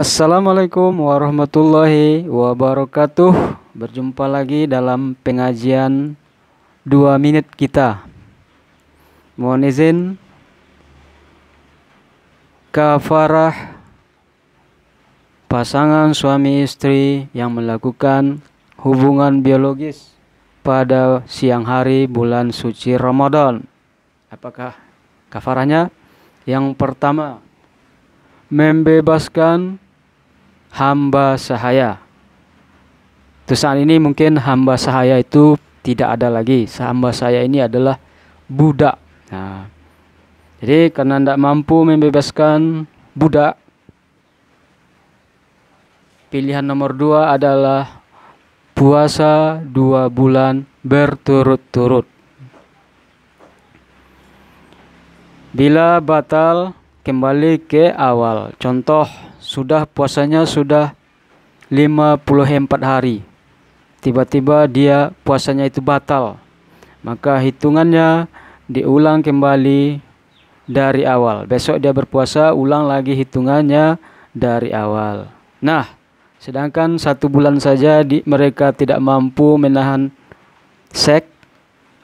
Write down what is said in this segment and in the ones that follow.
Assalamualaikum warahmatullahi wabarakatuh. Berjumpa lagi dalam pengajian dua menit kita. Mohon izin kafarah pasangan suami istri yang melakukan hubungan biologis pada siang hari bulan suci Ramadan. Apakah kafarahnya? Yang pertama, membebaskan hamba sahaya. Terus saat ini mungkin hamba sahaya itu tidak ada lagi. Hamba saya ini adalah budak. Nah, jadi karena tidak mampu membebaskan budak, pilihan nomor dua adalah puasa dua bulan berturut-turut. Bila batal, kembali ke awal. Contoh, sudah puasanya sudah 54 hari. Tiba-tiba dia puasanya itu batal. Maka hitungannya diulang kembali dari awal. Besok dia berpuasa, ulang lagi hitungannya dari awal. Nah, sedangkan satu bulan saja di, mereka tidak mampu menahan seks,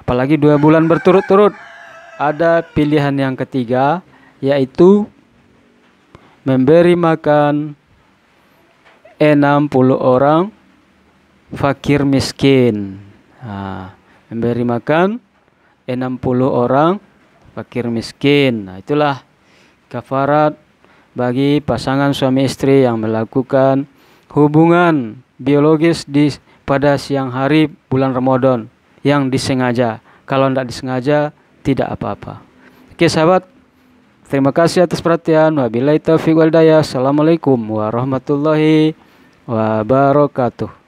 apalagi dua bulan berturut-turut. Ada pilihan yang ketiga, yaitu memberi makan 60 orang fakir miskin. Nah, memberi makan 60 orang fakir miskin. Nah, itulah kafarat bagi pasangan suami istri yang melakukan hubungan biologis di pada siang hari bulan Ramadan yang disengaja. Kalau tidak disengaja tidak apa-apa. Oke sahabat, Terima kasih atas perhatian. Wabillahi taufiq wal daya. Assalamualaikum warahmatullahi wabarakatuh.